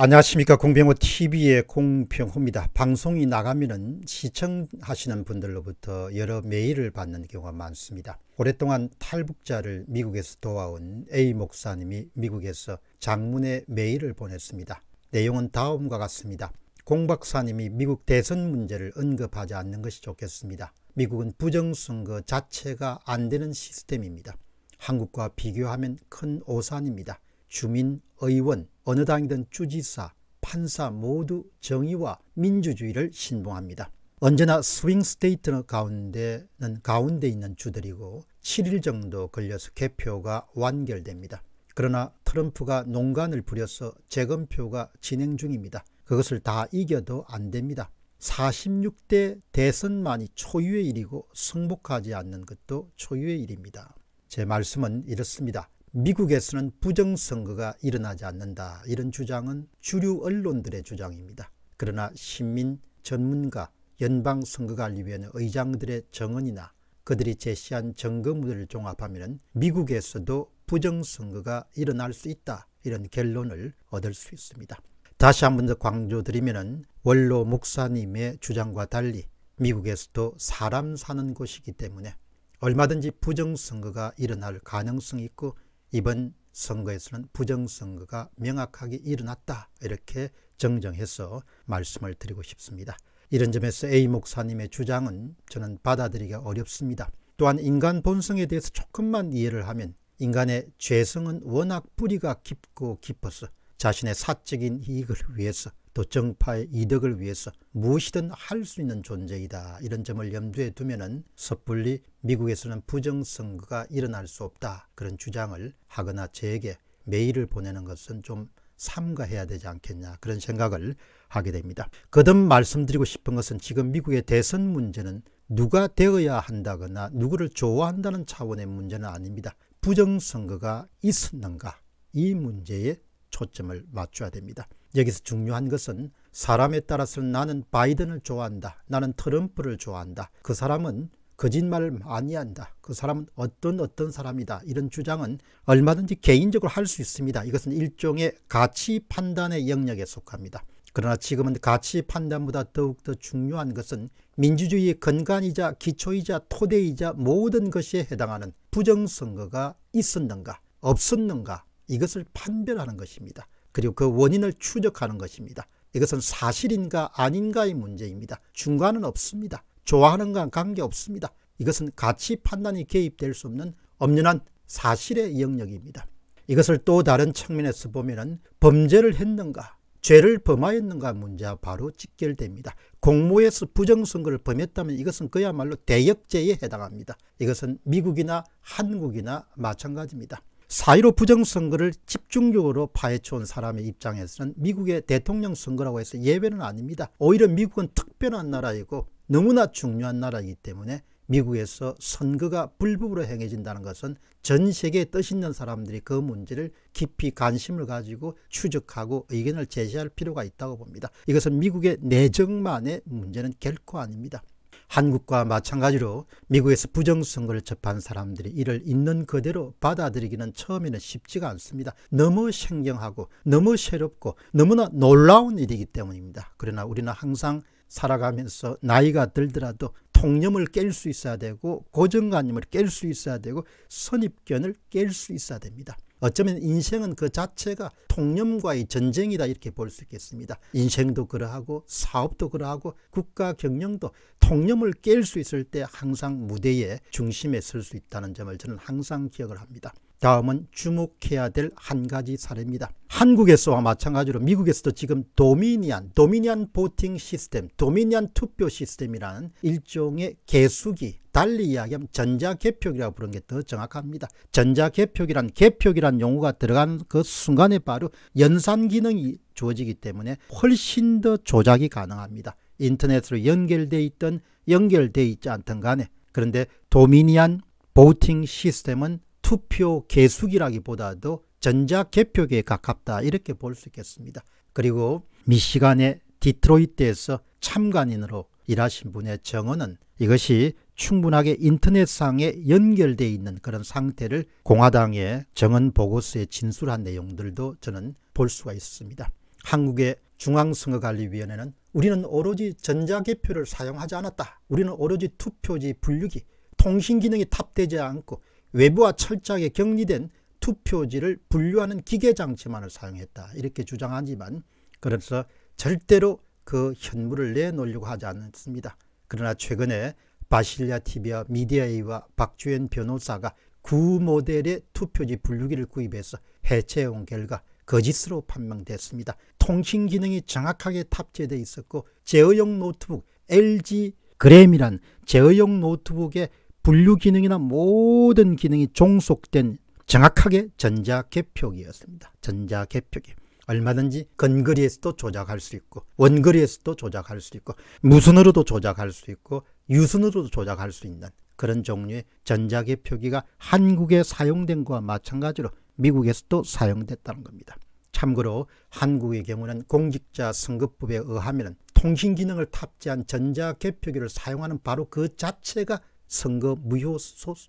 안녕하십니까 공병호TV의 공병호입니다. 방송이 나가면 시청하시는 분들로부터 여러 메일을 받는 경우가 많습니다. 오랫동안 탈북자를 미국에서 도와온 A 목사님이 미국에서 장문의 메일을 보냈습니다. 내용은 다음과 같습니다. 공 박사님이 미국 대선 문제를 언급하지 않는 것이 좋겠습니다. 미국은 부정선거 자체가 안 되는 시스템입니다. 한국과 비교하면 큰 오산입니다. 주민 의원, 어느 당이든 주지사, 판사 모두 정의와 민주주의를 신봉합니다. 언제나 스윙 스테이트 가운데는 가운데 있는 주들이고 7일 정도 걸려서 개표가 완결됩니다. 그러나 트럼프가 농간을 부려서 재검표가 진행 중입니다. 그것을 다 이겨도 안 됩니다. 46대 대선만이 초유의 일이고 승복하지 않는 것도 초유의 일입니다. 제 말씀은 이렇습니다. 미국에서는 부정선거가 일어나지 않는다 이런 주장은 주류 언론들의 주장입니다. 그러나 시민, 전문가, 연방선거관리위원회 의장들의 정언이나 그들이 제시한 점검들을 종합하면 미국에서도 부정선거가 일어날 수 있다 이런 결론을 얻을 수 있습니다. 다시 한번더 강조드리면 원로 목사님의 주장과 달리 미국에서도 사람 사는 곳이기 때문에 얼마든지 부정선거가 일어날 가능성이 있고 이번 선거에서는 부정선거가 명확하게 일어났다 이렇게 정정해서 말씀을 드리고 싶습니다. 이런 점에서 A 목사님의 주장은 저는 받아들이기 어렵습니다. 또한 인간 본성에 대해서 조금만 이해를 하면 인간의 죄성은 워낙 뿌리가 깊고 깊어서 자신의 사적인 이익을 위해서 도정파의 이득을 위해서 무엇이든 할 수 있는 존재이다. 이런 점을 염두에 두면은 섣불리 미국에서는 부정선거가 일어날 수 없다. 그런 주장을 하거나 제에게 메일을 보내는 것은 좀 삼가해야 되지 않겠냐 그런 생각을 하게 됩니다. 거듭 말씀드리고 싶은 것은 지금 미국의 대선 문제는 누가 되어야 한다거나 누구를 좋아한다는 차원의 문제는 아닙니다. 부정선거가 있었는가 이 문제에 초점을 맞춰야 됩니다. 여기서 중요한 것은 사람에 따라서는 나는 바이든을 좋아한다. 나는 트럼프를 좋아한다. 그 사람은 거짓말을 많이 한다. 그 사람은 어떤 어떤 사람이다. 이런 주장은 얼마든지 개인적으로 할 수 있습니다. 이것은 일종의 가치 판단의 영역에 속합니다. 그러나 지금은 가치 판단보다 더욱더 중요한 것은 민주주의의 근간이자 기초이자 토대이자 모든 것에 해당하는 부정선거가 있었는가 없었는가 이것을 판별하는 것입니다. 그리고 그 원인을 추적하는 것입니다. 이것은 사실인가 아닌가의 문제입니다. 중간은 없습니다. 좋아하는건 관계없습니다. 이것은 가치 판단이 개입될 수 없는 엄연한 사실의 영역입니다. 이것을 또 다른 측면에서 보면 범죄를 했는가 죄를 범하였는가 문제와 바로 직결됩니다. 공모에서 부정선거를 범했다면 이것은 그야말로 대역죄에 해당합니다. 이것은 미국이나 한국이나 마찬가지입니다. 사1로 부정선거를 집중적으로 파헤쳐온 사람의 입장에서는 미국의 대통령 선거라고 해서 예외는 아닙니다. 오히려 미국은 특별한 나라이고 너무나 중요한 나라이기 때문에 미국에서 선거가 불법으로 행해진다는 것은 전 세계에 뜻 있는 사람들이 그 문제를 깊이 관심을 가지고 추적하고 의견을 제시할 필요가 있다고 봅니다. 이것은 미국의 내정만의 문제는 결코 아닙니다. 한국과 마찬가지로 미국에서 부정선거를 접한 사람들이 이를 있는 그대로 받아들이기는 처음에는 쉽지가 않습니다. 너무 생경하고 너무 새롭고 너무나 놀라운 일이기 때문입니다. 그러나 우리는 항상 살아가면서 나이가 들더라도 통념을 깰 수 있어야 되고 고정관념을 깰 수 있어야 되고 선입견을 깰 수 있어야 됩니다. 어쩌면 인생은 그 자체가 통념과의 전쟁이다 이렇게 볼 수 있겠습니다. 인생도 그러하고 사업도 그러하고 국가 경영도 통념을 깰 수 있을 때 항상 무대의 중심에 설 수 있다는 점을 저는 항상 기억을 합니다. 다음은 주목해야 될 한 가지 사례입니다. 한국에서와 마찬가지로 미국에서도 지금 도미니안, 도미니안 보팅 시스템, 도미니안 투표 시스템이라는 일종의 개수기, 달리 이야기하면 전자개표기라고 부르는 게 더 정확합니다. 전자개표기란 개표기란 용어가 들어간 그 순간에 바로 연산 기능이 주어지기 때문에 훨씬 더 조작이 가능합니다. 인터넷으로 연결돼 있던 연결돼 있지 않던 간에 그런데 도미니안 보팅 시스템은 투표 개수기라기보다도 전자개표기에 가깝다 이렇게 볼 수 있겠습니다. 그리고 미시간의 디트로이트에서 참관인으로 일하신 분의 정언은 이것이 충분하게 인터넷상에 연결되어 있는 그런 상태를 공화당의 정은 보고서에 진술한 내용들도 저는 볼 수가 있습니다. 한국의 중앙선거관리위원회는 우리는 오로지 전자개표를 사용하지 않았다. 우리는 오로지 투표지 분류기, 통신기능이 탑되지 않고 외부와 철저하게 격리된 투표지를 분류하는 기계장치만을 사용했다. 이렇게 주장하지만 그래서 절대로 그 현물을 내놓으려고 하지 않습니다. 그러나 최근에 바실리아 TV와 미디아이와 박주현 변호사가 구 모델의 투표지 분류기를 구입해서 해체해온 결과 거짓으로 판명됐습니다. 통신 기능이 정확하게 탑재되어 있었고 제어용 노트북 LG 그램이란 제어용 노트북의 분류 기능이나 모든 기능이 종속된 정확하게 전자개표기였습니다. 전자개표기. 얼마든지 근거리에서도 조작할 수 있고 원거리에서도 조작할 수 있고 무순으로도 조작할 수 있고 유순으로도 조작할 수 있는 그런 종류의 전자계 표기가 한국에 사용된 것과 마찬가지로 미국에서도 사용됐다는 겁니다. 참고로 한국의 경우는 공직자 승급법에 의하면 통신 기능을 탑재한 전자계 표기를 사용하는 바로 그 자체가 선거 무효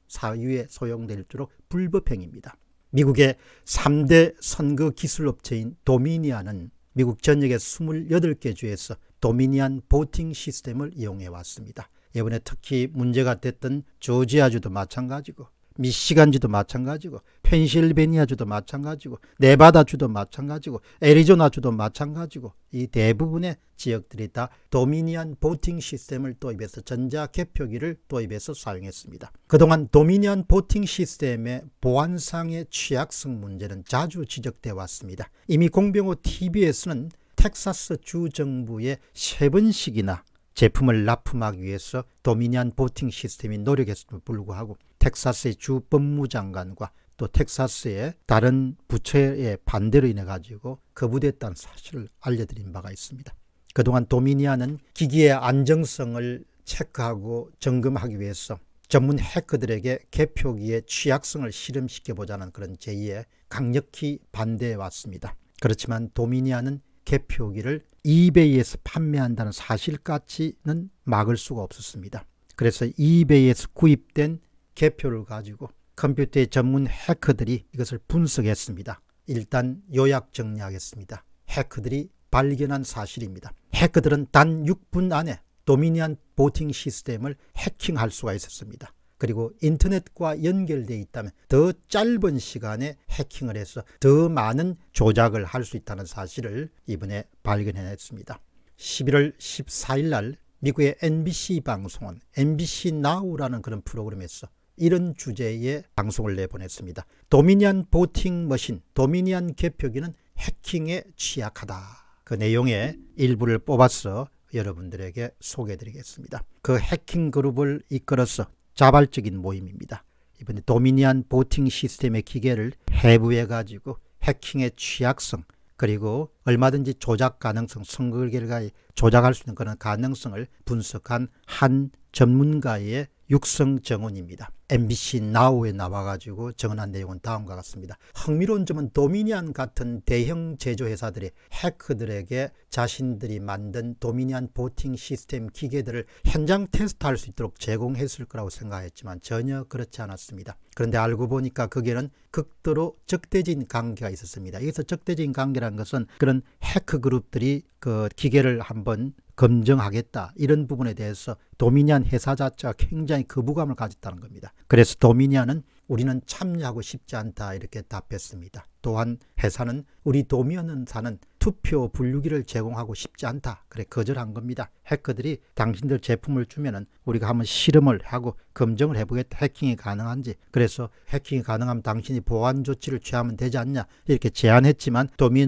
사유에 소용될 줄로 불법행위입니다. 미국의 3대 선거 기술업체인 도미니안은 미국 전역의 28개 주에서 도미니안 보팅 시스템을 이용해 왔습니다. 이번에 특히 문제가 됐던 조지아주도 마찬가지고 미시간주도 마찬가지고 펜실베니아주도 마찬가지고 네바다주도 마찬가지고 애리조나주도 마찬가지고 이 대부분의 지역들이 다 도미니언 보팅 시스템을 도입해서 전자개표기를 도입해서 사용했습니다. 그동안 도미니언 보팅 시스템의 보안상의 취약성 문제는 자주 지적돼 왔습니다. 이미 공병호 TV에서는 텍사스 주 정부의 세 번씩이나 제품을 납품하기 위해서 도미니안 보팅 시스템이 노력했음에도 불구하고 텍사스의 주 법무장관과 또 텍사스의 다른 부처의 반대로 인해 가지고 거부됐다는 사실을 알려드린 바가 있습니다. 그동안 도미니아는 기기의 안정성을 체크하고 점검하기 위해서 전문 해커들에게 개표기의 취약성을 실험시켜보자는 그런 제의에 강력히 반대해 왔습니다. 그렇지만 도미니아는 개표기를 이베이에서 판매한다는 사실까지는 막을 수가 없었습니다. 그래서 이베이에서 구입된 개표를 가지고 컴퓨터의 전문 해커들이 이것을 분석했습니다. 일단 요약 정리하겠습니다. 해커들이 발견한 사실입니다. 해커들은 단 6분 안에 도미니안 보팅 시스템을 해킹할 수가 있었습니다. 그리고 인터넷과 연결되어 있다면 더 짧은 시간에 해킹을 해서 더 많은 조작을 할 수 있다는 사실을 이번에 발견해냈습니다. 11월 14일 날 미국의 NBC 방송은 NBC Now라는 그런 프로그램에서 이런 주제의 방송을 내보냈습니다. 도미니안 보팅 머신, 도미니안 개표기는 해킹에 취약하다. 그 내용의 일부를 뽑아서 여러분들에게 소개해드리겠습니다. 그 해킹 그룹을 이끌어서 자발적인 모임입니다. 이번에 도미니안 보팅 시스템의 기계를 해부해가지고 해킹의 취약성 그리고 얼마든지 조작 가능성, 선거 결과에 조작할 수 있는 그런 가능성을 분석한 한 전문가의 육성 정원입니다. MBC 나우에 나와가지고 정언한 내용은 다음과 같습니다. 흥미로운 점은 도미니안 같은 대형 제조회사들이 해커들에게 자신들이 만든 도미니안 보팅 시스템 기계들을 현장 테스트할 수 있도록 제공했을 거라고 생각했지만 전혀 그렇지 않았습니다. 그런데 알고 보니까 거기에는 극도로 적대적인 관계가 있었습니다. 여기서 적대적인 관계라는 것은 그런 해커 그룹들이 그 기계를 한번 검증하겠다 이런 부분에 대해서 도미니안 회사 자체가 굉장히 거부감을 가졌다는 겁니다. 그래서 도미니아는 우리는 참여하고 싶지 않다 이렇게 답했습니다. 또한 회사는 우리 도미어는 는 투표 분류기를 제공하고 싶지 않다. 그래 거절한 겁니다. 해커들이 당신들 제품을 주면은 우리가 한번 실험을 하고 검증을 해보겠다. 해킹이 가능한지. 그래서 해킹이 가능하면 당신이 보안 조치를 취하면 되지 않냐 이렇게 제안했지만 도미어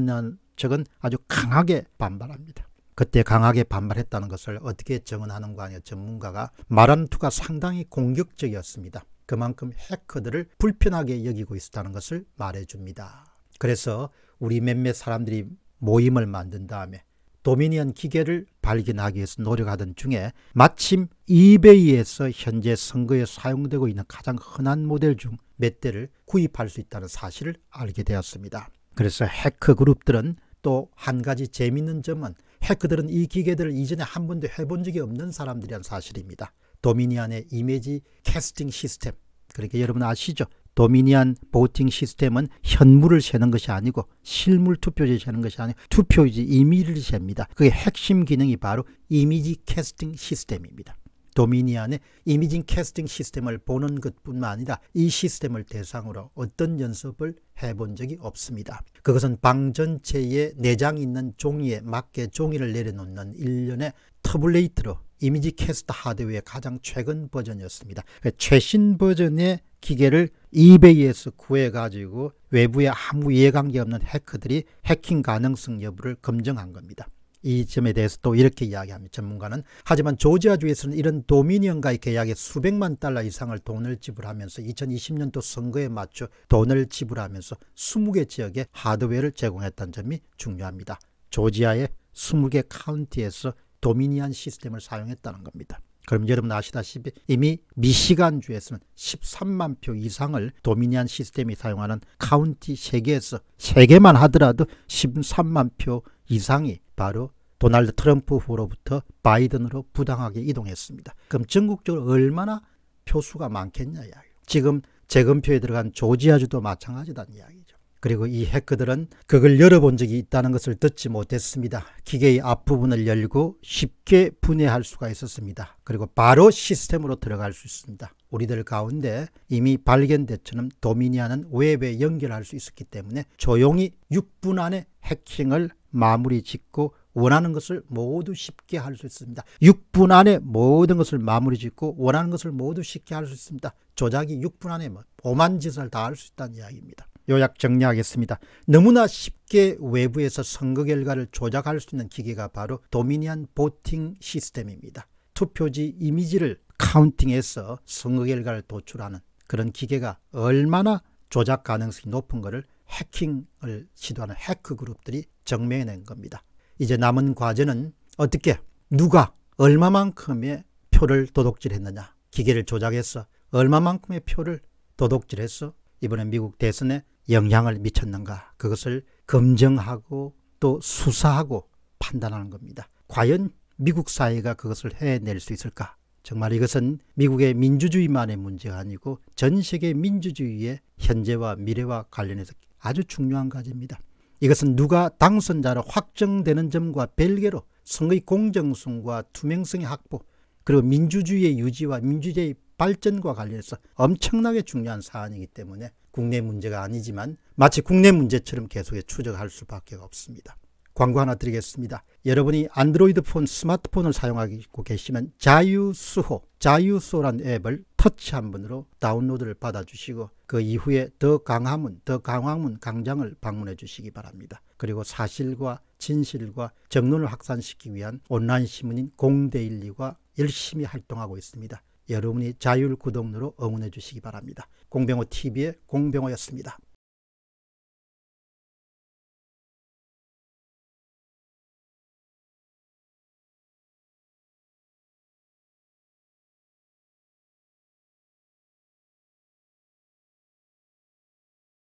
측은 아주 강하게 반발합니다. 그때 강하게 반발했다는 것을 어떻게 증언하는가 하냐 전문가가 말한 투가 상당히 공격적이었습니다. 그만큼 해커들을 불편하게 여기고 있었다는 것을 말해줍니다. 그래서 우리 몇몇 사람들이 모임을 만든 다음에 도미니언 기계를 발견하기 위해서 노력하던 중에 마침 이베이에서 현재 선거에 사용되고 있는 가장 흔한 모델 중 몇 대를 구입할 수 있다는 사실을 알게 되었습니다. 그래서 해커 그룹들은 또 한 가지 재미있는 점은 해커들은 이 기계들을 이전에 한 번도 해본 적이 없는 사람들이란 사실입니다. 도미니안의 이미지 캐스팅 시스템 그러니까 여러분 아시죠? 도미니안 보팅 시스템은 현물을 세는 것이 아니고 실물 투표지 세는 것이 아니고 투표지 이미지를 셉니다. 그게 핵심 기능이 바로 이미지 캐스팅 시스템입니다. 도미니안의 이미징 캐스팅 시스템을 보는 것뿐만 아니라 이 시스템을 대상으로 어떤 연습을 해본 적이 없습니다. 그것은 방 전체에 내장 있는 종이에 맞게 종이를 내려놓는 일련의 터블레이트로 이미지 캐스터 하드웨어의 가장 최근 버전이었습니다. 그 최신 버전의 기계를 이베이에서 구해가지고 외부에 아무 이해관계 없는 해커들이 해킹 가능성 여부를 검증한 겁니다. 이 점에 대해서 또 이렇게 이야기합니다. 전문가는 하지만 조지아주에서는 이런 도미니언과의 계약에 수백만 달러 이상을 돈을 지불하면서 2020년도 선거에 맞춰 돈을 지불하면서 20개 지역에 하드웨어를 제공했다는 점이 중요합니다. 조지아의 20개 카운티에서 도미니언 시스템을 사용했다는 겁니다. 그럼 여러분 아시다시피 이미 미시간주에서는 13만 표 이상을 도미니안 시스템이 사용하는 카운티 3개에서 3개만 하더라도 13만 표 이상이 바로 도널드 트럼프 후로부터 바이든으로 부당하게 이동했습니다. 그럼 전국적으로 얼마나 표수가 많겠냐 이야기. 지금 재검표에 들어간 조지아주도 마찬가지다 이야기. 그리고 이 해커들은 그걸 열어본 적이 있다는 것을 듣지 못했습니다. 기계의 앞부분을 열고 쉽게 분해할 수가 있었습니다. 그리고 바로 시스템으로 들어갈 수 있습니다. 우리들 가운데 이미 발견됐처럼 도미니아는 웹에 연결할 수 있었기 때문에 조용히 6분 안에 해킹을 마무리 짓고 원하는 것을 모두 쉽게 할 수 있습니다. 6분 안에 모든 것을 마무리 짓고 원하는 것을 모두 쉽게 할 수 있습니다. 조작이 6분 안에 뭐 오만 짓을 다 할 수 있다는 이야기입니다. 요약 정리하겠습니다. 너무나 쉽게 외부에서 선거 결과를 조작할 수 있는 기계가 바로 도미니안 보팅 시스템입니다. 투표지 이미지를 카운팅해서 선거 결과를 도출하는 그런 기계가 얼마나 조작 가능성이 높은 것을 해킹을 시도하는 해크 그룹들이 증명해낸 겁니다. 이제 남은 과제는 어떻게 누가 얼마만큼의 표를 도둑질했느냐 기계를 조작해서 얼마만큼의 표를 도둑질해서 이번에 미국 대선에 영향을 미쳤는가 그것을 검증하고 또 수사하고 판단하는 겁니다. 과연 미국 사회가 그것을 해낼 수 있을까? 정말 이것은 미국의 민주주의만의 문제가 아니고 전 세계 민주주의의 현재와 미래와 관련해서 아주 중요한 과제입니다. 이것은 누가 당선자로 확정되는 점과 별개로 선거의 공정성과 투명성의 확보 그리고 민주주의의 유지와 민주주의의 발전과 관련해서 엄청나게 중요한 사안이기 때문에 국내 문제가 아니지만 마치 국내 문제처럼 계속해 추적할 수밖에 없습니다. 광고 하나 드리겠습니다. 여러분이 안드로이드 폰 스마트폰을 사용하고 계시면 자유수호, 자유수호란 앱을 터치 한 번으로 다운로드를 받아주시고 그 이후에 더 강화문, 더 강화문 강장을 방문해 주시기 바랍니다. 그리고 사실과 진실과 정론을 확산시키기 위한 온라인 신문인 공대1리가 열심히 활동하고 있습니다. 여러분이 자율구독으로 응원해 주시기 바랍니다. 공병호 TV의 공병호였습니다.